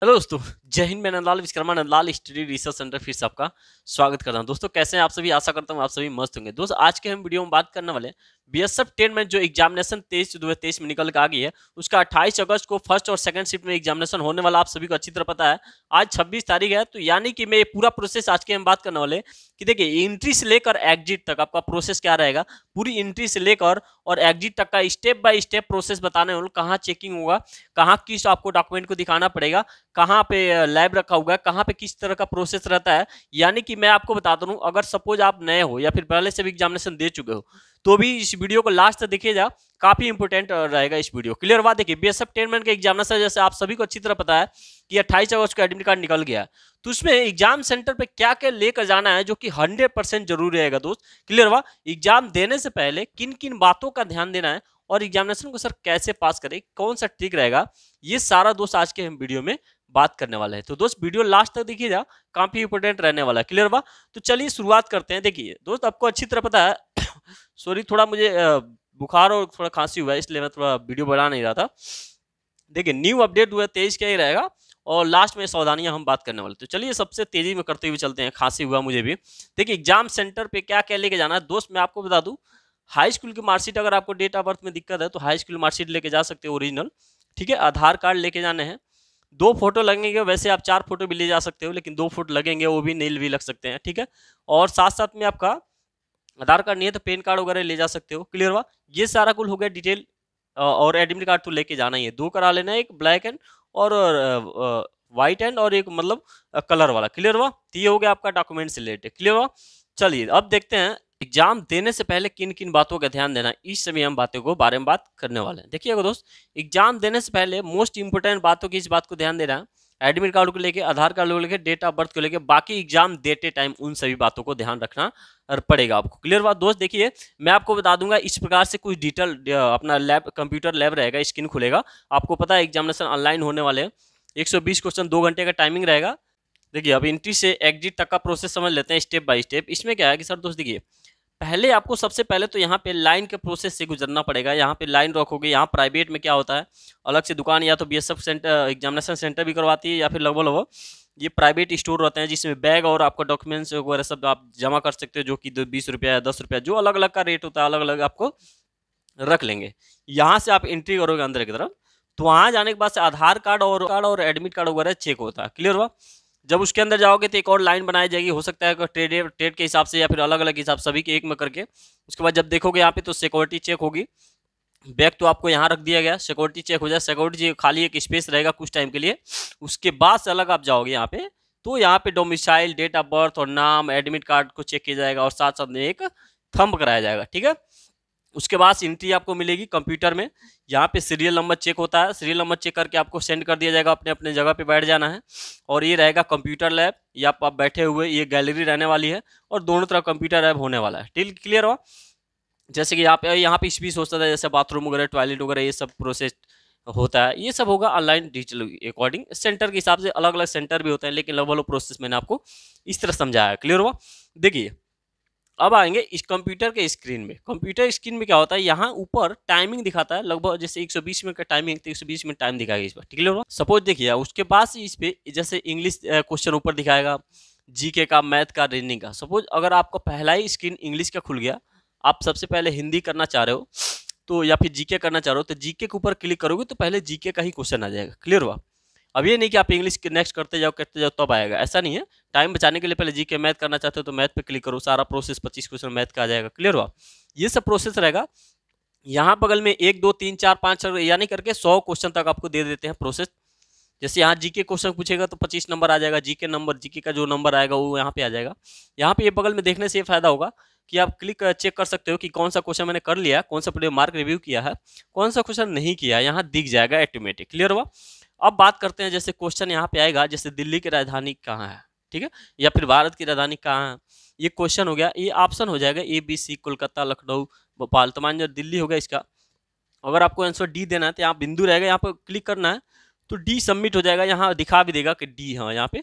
¡Hello, Stuff! Jai Hind मैं Nandlal Vishwakarma Nandlal study research centre फिर से आपका स्वागत करता हूं दोस्तों कैसे हैं आप सभी आशा करता हूं आप सभी मस्त होंगे दोस्तों आज के हम वीडियो में बात करने वाले बी एस एफ टेन में जो एग्जामिनेशन तेईस दो हज़ार तेईस में निकल के आ गई है उसका अट्ठाईस अगस्त को फर्स्ट और सेकंड शिफ्ट में एग्जामिनेशन होने वाला आप सभी को अच्छी तरह पता है आज छब्बीस तारीख है तो यानी कि मैं पूरा प्रोसेस आज के हम बात करने वाले कि देखिए एंट्री से लेकर एग्जिट तक आपका प्रोसेस क्या रहेगा पूरी एंट्री से लेकर और एग्जिट तक का स्टेप बाय स्टेप प्रोसेस बताने वाले कहाँ चेकिंग होगा कहाँ किस आपको डॉक्यूमेंट को दिखाना पड़ेगा कहाँ पे लैब रखा हुआ है कहाँ पे किस तरह का प्रोसेस रहता है यानी कि मैं आपको बता दूँ अगर सपोज आप नए हो या फिर पहले से भी एग्जामिनेशन दे चुके हो तो भी इस वीडियो को लास्ट तक देखिए जा काफी इंपोर्टेंट रहेगा इस वीडियो क्लियर बात देखिए बी एस एफ टेन के एग्जामिनेशन जैसे आप सभी को अच्छी तरह पता है कि अट्ठाईस अगस्त को एडमिट कार्ड निकल गया तो उसमें एग्जाम सेंटर पे क्या क्या लेकर जाना है जो कि हंड्रेड परसेंट जरूर रहेगा दोस्त क्लियर हुआ एग्जाम देने से पहले किन किन बातों का ध्यान देना है और एग्जामिनेशन को सर कैसे पास करें कौन सा ट्रिक रहेगा ये सारा दोस्त आज के हम वीडियो में बात करने वाले हैं तो दोस्त वीडियो लास्ट तक देखिएगा काफी इंपोर्टेंट रहने वाला है क्लियर बा तो चलिए शुरुआत करते हैं देखिए दोस्त आपको अच्छी तरह पता है सॉरी थोड़ा मुझे बुखार और थोड़ा खांसी हुआ है इसलिए मैं थोड़ा वीडियो बना नहीं रहा था देखिए न्यू अपडेट हुआ तेईस का ही रहेगा और लास्ट में सावधानियां हम बात करने वाले तो चलिए सबसे तेजी में करते हुए चलते हैं खांसी हुआ मुझे भी देखिए एग्जाम सेंटर पे क्या क्या लेके जाना है दोस्त मैं आपको बता दूं हाई स्कूल की मार्कशीट अगर आपको डेट ऑफ बर्थ में दिक्कत है तो हाई स्कूल मार्कशीट लेके जा सकते हो ओरिजिनल ठीक है आधार कार्ड लेके जाने हैं दो फोटो लगेंगे वैसे आप चार फोटो भी ले जा सकते हो लेकिन दो फोटो लगेंगे वो भी नील भी लग सकते हैं ठीक है और साथ साथ में आपका आधार कार्ड नहीं है तो पेन कार्ड वगैरह ले जा सकते हो क्लियर हुआ ये सारा कुल हो गया डिटेल और एडमिट कार्ड तो लेके जाना ही है दो करा लेना है एक ब्लैक एंड और व्हाइट एंड और एक मतलब कलर वाला क्लियर हुआ तो ये हो गया आपका डॉक्यूमेंट से रिलेटेड क्लियर हुआ चलिए अब देखते हैं एग्जाम देने से पहले किन किन बातों का ध्यान देना इस सभी हम बातों को बारे में बात करने वाले हैं देखिएगा दोस्त एग्जाम देने से पहले मोस्ट इंपोर्टेंट बातों की इस बात को ध्यान देना एडमिट कार्ड को लेकर आधार कार्ड को लेकर डेट ऑफ बर्थ को लेकर बाकी एग्जाम देते टाइम उन सभी बातों को ध्यान रखना पड़ेगा आपको क्लियर बात दोस्त देखिए मैं आपको बता दूंगा इस प्रकार से कुछ डिटेल अपना लैब कंप्यूटर लैब रहेगा स्क्रीन खुलेगा आपको पता है एग्जामिनेशन ऑनलाइन होने वाले हैं बीस क्वेश्चन दो घंटे का टाइमिंग रहेगा देखिए अब इंट्री से एग्जिट तक का प्रोसेस समझ लेते हैं स्टेप बाय स्टेप इसमें क्या है कि सर दोस्त देखिए पहले आपको सबसे पहले तो यहाँ पे लाइन के प्रोसेस से गुजरना पड़ेगा यहाँ पे लाइन रखोगे यहाँ प्राइवेट में क्या होता है अलग से दुकान या तो B S F centre examination centre भी करवाती है या फिर लगभग लगभग ये प्राइवेट स्टोर रहते हैं जिसमें बैग और आपका डॉक्यूमेंट्स वगैरह सब आप जमा कर सकते हो जो कि बीस रुपया या दस रुपया जो अलग अलग का रेट होता है अलग अलग आपको रख लेंगे यहाँ से आप एंट्री करोगे अंदर की तरफ तो वहाँ जाने के बाद से आधार कार्ड और कार्ड और एडमिट कार्ड वगैरह चेक होता है क्लियर हुआ जब उसके अंदर जाओगे तो एक और लाइन बनाई जाएगी हो सकता है ट्रेड ट्रेड के हिसाब से या फिर अलग अलग हिसाब सभी के एक में करके उसके बाद जब देखोगे यहाँ पे तो सिक्योरिटी चेक होगी बैग तो आपको यहाँ रख दिया गया सिक्योरिटी चेक हो जाए सिक्योरिटी चेक खाली एक स्पेस रहेगा कुछ टाइम के लिए उसके बाद से अलग आप जाओगे यहाँ पे तो यहाँ पे डोमिसाइल डेट ऑफ बर्थ और नाम एडमिट कार्ड को चेक किया जाएगा और साथ साथ में एक थंब कराया जाएगा ठीक है उसके बाद एंट्री आपको मिलेगी कंप्यूटर में यहाँ पे सीरियल नंबर चेक होता है सीरियल नंबर चेक करके आपको सेंड कर दिया जाएगा अपने अपने जगह पे बैठ जाना है और ये रहेगा कंप्यूटर लैब या आप बैठे हुए ये गैलरी रहने वाली है और दोनों तरफ कंप्यूटर लैब होने वाला है ठीक क्लियर हुआ जैसे कि यहाँ पे यहाँ पे स्पीच होता था जैसे बाथरूम वगैरह टॉयलेट वगैरह ये सब प्रोसेस होता है ये सब होगा ऑनलाइन डिजिटल अकॉर्डिंग सेंटर के हिसाब से अलग अलग सेंटर भी होते हैं लेकिन लगभग प्रोसेस मैंने आपको इस तरह समझाया क्लियर हुआ देखिए अब आएंगे इस कंप्यूटर के स्क्रीन में कंप्यूटर स्क्रीन में क्या होता है यहाँ ऊपर टाइमिंग दिखाता है लगभग जैसे 120 मिनट का टाइमिंग एक सौ बीस मिनट तो टाइम दिखाएगा इस पर ठीक है सपोज देखिए उसके बाद इस पे जैसे इंग्लिश क्वेश्चन ऊपर दिखाएगा जीके का मैथ का रीजनिंग का सपोज अगर आपका पहला ही स्क्रीन इंग्लिश का खुल गया आप सबसे पहले हिंदी करना चाह रहे हो तो या फिर जीके करना चाह रहे हो तो जीके के ऊपर क्लिक करोगे तो पहले जीके का ही क्वेश्चन आ जाएगा क्लियर हुआ अब ये नहीं कि आप इंग्लिश नेक्स्ट करते जाओ करते जाओ तब आएगा ऐसा नहीं है टाइम बचाने के लिए पहले जी के मैथ करना चाहते हो तो मैथ पे क्लिक करो सारा प्रोसेस पच्चीस क्वेश्चन मैथ का आ जाएगा क्लियर हुआ ये सब प्रोसेस रहेगा यहाँ बगल में एक दो तीन चार पाँच यानी करके सौ क्वेश्चन तक आपको दे देते हैं प्रोसेस जैसे यहाँ जीके क्वेश्चन पूछेगा तो पच्चीस नंबर आ जाएगा जीके नंबर जीके का जो नंबर आएगा वो यहाँ पे आ जाएगा यहाँ पे ये बगल में देखने से ये फायदा होगा कि आप क्लिक चेक uh, कर सकते हो कि कौन सा क्वेश्चन मैंने कर लिया कौन सा प्ले मार्क रिव्यू किया है कौन सा क्वेश्चन नहीं किया यहाँ दिख जाएगा ऑटोमेटिक क्लियर हुआ अब बात करते हैं जैसे क्वेश्चन यहाँ पे आएगा जैसे दिल्ली की राजधानी कहाँ है ठीक है या फिर भारत की राजधानी कहाँ है ये क्वेश्चन हो गया ये ऑप्शन हो जाएगा A B C Kolkata Lucknow Bhopal तो मान जो दिल्ली होगा इसका अगर आपको आंसर डी देना है तो यहाँ बिंदु रहेगा यहाँ पर क्लिक करना है तो डी सबमिट हो जाएगा यहाँ दिखा भी देगा कि डी हाँ यहाँ पे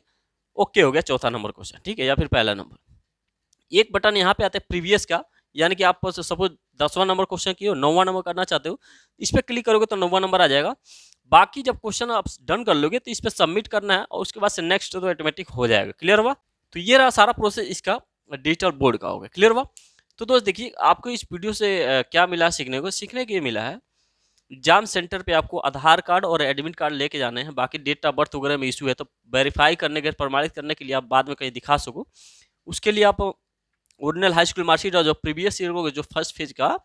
ओके हो गया चौथा नंबर क्वेश्चन ठीक है या फिर पहला नंबर एक बटन यहाँ पे आता है प्रीवियस का यानी कि आप सपोज दसवां नंबर क्वेश्चन की हो नौवां नंबर करना चाहते हो इस पर क्लिक करोगे तो नौवां नंबर आ जाएगा बाकी जब क्वेश्चन आप डन कर लोगे तो इस पर सबमिट करना है और उसके बाद से नेक्स्ट तो ऑटोमेटिक हो जाएगा क्लियर हुआ तो ये रहा सारा प्रोसेस इसका डिजिटल बोर्ड का होगा क्लियर हुआ तो दोस्त देखिए आपको इस वीडियो से क्या मिला सीखने को सीखने के मिला है एग्जाम सेंटर पे आपको आधार कार्ड और एडमिट कार्ड लेके जाने हैं बाकी डेट ऑफ बर्थ वगैरह में इशू है तो वेरीफाई करने के प्रमाणित करने के लिए आप बाद में कहीं दिखा सको उसके लिए आप ओरिजिनल हाई स्कूल मार्कशीट और जो प्रीवियस ईयर को जो फर्स्ट फेज का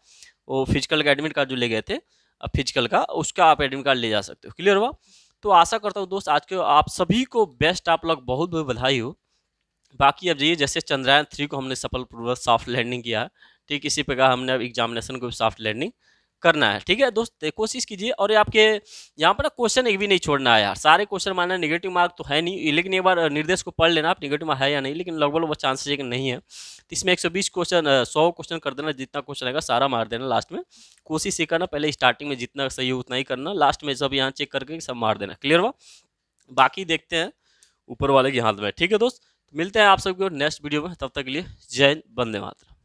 वो फिजिकल का एडमिट कार्ड जो ले गए थे फिजिकल का उसका आप एडमिट कार्ड ले जा सकते हो क्लियर हुआ तो आशा करता हूँ दोस्त आज के आप सभी को बेस्ट आप लोग बहुत बहुत बधाई हो बाकी अब जाइए जैसे चंद्रयान थ्री को हमने सफलपूर्वक सॉफ्ट लैंडिंग किया ठीक इसी प्रकार हमने अब एग्जामिनेशन को भी सॉफ्ट लैंडिंग करना है ठीक है दोस्त कोशिश कीजिए और आपके यहाँ पर ना क्वेश्चन एक भी नहीं छोड़ना है यार सारे क्वेश्चन मानना निगेटिव मार्क तो है नहीं लेकिन एक बार निर्देश को पढ़ लेना आप निगेटिव मार्क है या नहीं लेकिन लगभग लगभग चांसेस एक नहीं है तो इसमें एक क्वेश्चन सौ क्वेश्चन कर देना जितना क्वेश्चन आएगा सारा मार देना लास्ट में कोशिश ये करना पहले स्टार्टिंग में जितना सही उतना ही करना लास्ट में सब यहाँ चेक करके सब मार देना क्लियर हुआ बाकी देखते हैं ऊपर वाले के हाथ में ठीक है दोस्त मिलते हैं आप सबको नेक्स्ट वीडियो में तब तक के लिए जय बंदे मातरम